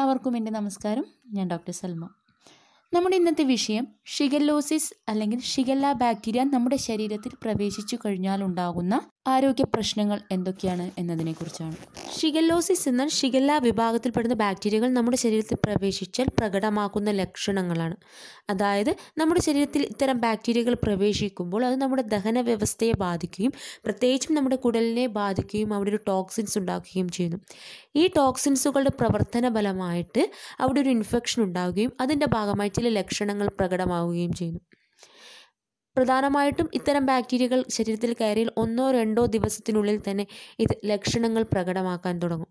എല്ലാവർക്കും എൻ്റെ നമസ്കാരം ഞാൻ ഡോക്ടർ സൽമ നമ്മുടെ ഇന്നത്തെ വിഷയം ഷിഗല്ലോസിസ് അല്ലെങ്കിൽ ഷിഗല്ല ബാക്ടീരിയ നമ്മുടെ ശരീരത്തിൽ പ്രവേശിച്ചു കഴിഞ്ഞാൽ ഉണ്ടാകുന്ന ആരോഗ്യ പ്രശ്നങ്ങൾ എന്തൊക്കെയാണ് എന്നതിനെക്കുറിച്ചാണ് ഷിഗല്ലോസിസ് എന്നാൽ ഷിഗല്ല വിഭാഗത്തിൽപ്പെടുന്ന ബാക്ടീരിയകൾ നമ്മുടെ ശരീരത്തിൽ പ്രവേശിച്ചാൽ പ്രകടമാക്കുന്ന ലക്ഷണങ്ങളാണ് അതായത് നമ്മുടെ ശരീരത്തിൽ ഇത്തരം ബാക്ടീരിയകൾ പ്രവേശിക്കുമ്പോൾ അത് നമ്മുടെ ദഹന വ്യവസ്ഥയെ ബാധിക്കുകയും പ്രത്യേകിച്ചും നമ്മുടെ കുടലിനെ ബാധിക്കുകയും അവിടെ ഒരു ടോക്സിൻസ് ഉണ്ടാക്കുകയും ചെയ്യുന്നു ഈ ടോക്സിൻസുകളുടെ പ്രവർത്തന ഫലമായിട്ട് അവിടെ ഒരു ഇൻഫെക്ഷൻ ഉണ്ടാവുകയും അതിൻ്റെ ഭാഗമായി ചില ലക്ഷണങ്ങൾ പ്രകടമാവുകയും ചെയ്യുന്നു പ്രധാനമായിട്ടും ഇത്തരം ബാക്ടീരിയകൾ ശരീരത്തിൽ കയറിയാൽ ഒന്നോ രണ്ടോ ദിവസത്തിനുള്ളിൽ തന്നെ ഇത് ലക്ഷണങ്ങൾ പ്രകടമാക്കാൻ തുടങ്ങും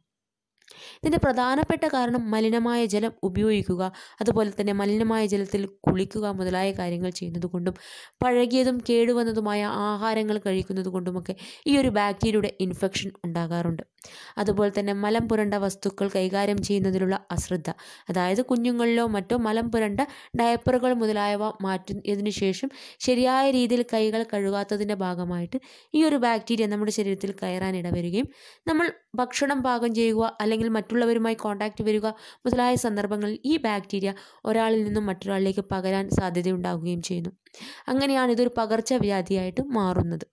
ഇതിൻ്റെ പ്രധാനപ്പെട്ട കാരണം മലിനമായ ജലം ഉപയോഗിക്കുക അതുപോലെ തന്നെ മലിനമായ ജലത്തിൽ കുളിക്കുക മുതലായ കാര്യങ്ങൾ ചെയ്യുന്നത് കൊണ്ടും പഴകിയതും കേടുവന്നതുമായ ആഹാരങ്ങൾ കഴിക്കുന്നത് കൊണ്ടുമൊക്കെ ഈ ഒരു ബാക്ടീരിയയുടെ ഇൻഫെക്ഷൻ ഉണ്ടാകാറുണ്ട് അതുപോലെ തന്നെ മലം പുരണ്ട വസ്തുക്കൾ കൈകാര്യം ചെയ്യുന്നതിലുള്ള അശ്രദ്ധ അതായത് കുഞ്ഞുങ്ങളിലോ മറ്റോ മലം പുരണ്ട ഡയപ്പറുകൾ മുതലായവ മാറ്റുന്നതിന് ശേഷം ശരിയായ രീതിയിൽ കൈകൾ കഴുകാത്തതിൻ്റെ ഭാഗമായിട്ട് ഈ ഒരു ബാക്ടീരിയ നമ്മുടെ ശരീരത്തിൽ കയറാൻ ഇടവരികയും നമ്മൾ ഭക്ഷണം പാകം ചെയ്യുക അല്ലെങ്കിൽ അല്ലെങ്കിൽ മറ്റുള്ളവരുമായി കോൺടാക്റ്റ് വരിക മുതലായ സന്ദർഭങ്ങളിൽ ഈ ബാക്ടീരിയ ഒരാളിൽ നിന്നും മറ്റൊരാളിലേക്ക് പകരാൻ സാധ്യതയുണ്ടാകുകയും ചെയ്യുന്നു അങ്ങനെയാണ് ഇതൊരു പകർച്ചവ്യാധിയായിട്ട് മാറുന്നത്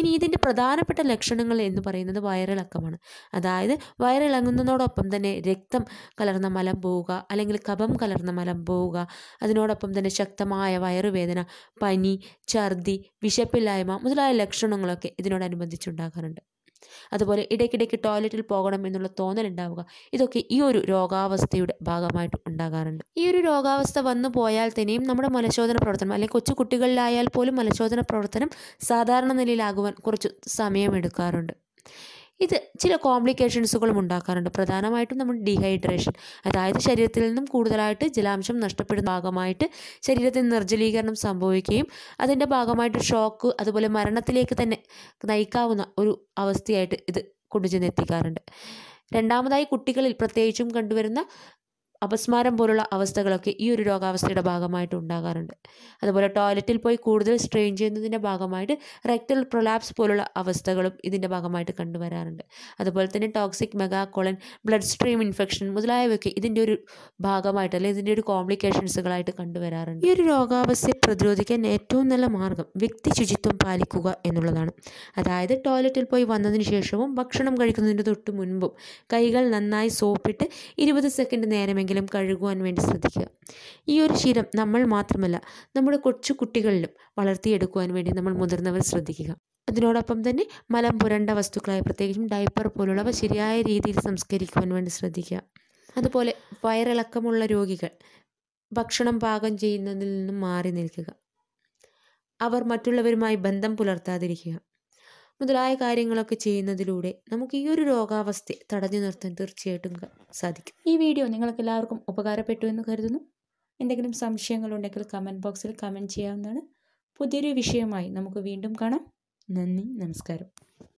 ഇനി ഇതിൻ്റെ പ്രധാനപ്പെട്ട ലക്ഷണങ്ങൾ എന്ന് പറയുന്നത് വയറിളക്കമാണ് അതായത് വയറിളങ്ങുന്നതോടൊപ്പം തന്നെ രക്തം കലർന്ന മലം പോവുക അല്ലെങ്കിൽ കഫം കലർന്ന മലം പോവുക അതിനോടൊപ്പം തന്നെ ശക്തമായ വയറുവേദന പനി ഛർദി വിശപ്പില്ലായ്മ മുതലായ ലക്ഷണങ്ങളൊക്കെ ഇതിനോടനുബന്ധിച്ചുണ്ടാകാറുണ്ട് അതുപോലെ ഇടയ്ക്കിടയ്ക്ക് ടോയ്ലറ്റിൽ പോകണം എന്നുള്ള തോന്നൽ ഉണ്ടാവുക ഇതൊക്കെ ഈ ഒരു രോഗാവസ്ഥയുടെ ഭാഗമായിട്ട് ഉണ്ടാകാറുണ്ട് ഈ ഒരു രോഗാവസ്ഥ വന്നു പോയാൽ തന്നെയും നമ്മുടെ മലശോധന പ്രവർത്തനം അല്ലെങ്കിൽ കൊച്ചു കുട്ടികളിലായാൽ പോലും മലശോധന പ്രവർത്തനം സാധാരണ നിലയിലാകുവാൻ കുറച്ച് സമയമെടുക്കാറുണ്ട് ഇത് ചില കോംപ്ലിക്കേഷൻസുകളും ഉണ്ടാക്കാറുണ്ട് പ്രധാനമായിട്ടും നമ്മൾ ഡീഹൈഡ്രേഷൻ അതായത് ശരീരത്തിൽ നിന്നും കൂടുതലായിട്ട് ജലാംശം നഷ്ടപ്പെടുന്ന ഭാഗമായിട്ട് ശരീരത്തിൽ നിർജ്ജലീകരണം സംഭവിക്കുകയും അതിൻ്റെ ഭാഗമായിട്ട് ഷോക്ക് അതുപോലെ മരണത്തിലേക്ക് തന്നെ നയിക്കാവുന്ന ഒരു അവസ്ഥയായിട്ട് ഇത് കൊണ്ടുചെന്ന് എത്തിക്കാറുണ്ട് രണ്ടാമതായി കുട്ടികളിൽ പ്രത്യേകിച്ചും കണ്ടുവരുന്ന അപസ്മാരം പോലുള്ള അവസ്ഥകളൊക്കെ ഈ ഒരു രോഗാവസ്ഥയുടെ ഭാഗമായിട്ട് ഉണ്ടാകാറുണ്ട് അതുപോലെ ടോയ്ലറ്റിൽ പോയി കൂടുതൽ സ്ട്രെയിൻ ചെയ്യുന്നതിൻ്റെ ഭാഗമായിട്ട് റെക്ടൽ പ്രൊലാപ്സ് പോലുള്ള അവസ്ഥകളും ഇതിൻ്റെ ഭാഗമായിട്ട് കണ്ടുവരാറുണ്ട് അതുപോലെ തന്നെ toxic megacolon blood stream infection മുതലായവയൊക്കെ ഇതിൻ്റെ ഒരു ഭാഗമായിട്ട് അല്ലെങ്കിൽ ഇതിൻ്റെ ഒരു കോംപ്ലിക്കേഷൻസുകളായിട്ട് കണ്ടുവരാറുണ്ട് ഈ ഒരു രോഗാവസ്ഥയെ പ്രതിരോധിക്കാൻ ഏറ്റവും നല്ല മാർഗം വ്യക്തി ശുചിത്വം പാലിക്കുക എന്നുള്ളതാണ് അതായത് ടോയ്ലറ്റിൽ പോയി വന്നതിന് ശേഷവും ഭക്ഷണം കഴിക്കുന്നതിന് തൊട്ട് മുൻപും കൈകൾ നന്നായി സോപ്പിട്ട് ഇരുപത് സെക്കൻഡ് നേരമെങ്കിൽ എപ്പോഴെങ്കിലും കഴുകുവാൻ വേണ്ടി ശ്രദ്ധിക്കുക ഈ ഒരു ശീലം നമ്മൾ മാത്രമല്ല നമ്മുടെ കൊച്ചു കുട്ടികളിലും വളർത്തിയെടുക്കുവാൻ വേണ്ടി നമ്മൾ മുതിർന്നവർ ശ്രദ്ധിക്കുക അതിനോടൊപ്പം തന്നെ മലം പുരണ്ട വസ്തുക്കളായ പ്രത്യേകിച്ചും ഡയപ്പർ പോലുള്ളവ ശരിയായ രീതിയിൽ സംസ്കരിക്കുവാൻ വേണ്ടി ശ്രദ്ധിക്കുക അതുപോലെ വയറിളക്കമുള്ള രോഗികൾ ഭക്ഷണം പാകം ചെയ്യുന്നതിൽ നിന്നും മാറി നിൽക്കുക അവർ മറ്റുള്ളവരുമായി ബന്ധം പുലർത്താതിരിക്കുക മുതലായ കാര്യങ്ങളൊക്കെ ചെയ്യുന്നതിലൂടെ നമുക്ക് ഈ ഒരു രോഗാവസ്ഥയെ തടഞ്ഞു നിർത്താൻ തീർച്ചയായിട്ടും സാധിക്കും ഈ വീഡിയോ നിങ്ങൾക്ക് എല്ലാവർക്കും ഉപകാരപ്പെട്ടു എന്ന് കരുതുന്നു എന്തെങ്കിലും സംശയങ്ങളുണ്ടെങ്കിൽ കമൻറ്റ് ബോക്സിൽ കമൻറ്റ് ചെയ്യാവുന്നതാണ് പുതിയൊരു വിഷയമായി നമുക്ക് വീണ്ടും കാണാം നന്ദി നമസ്കാരം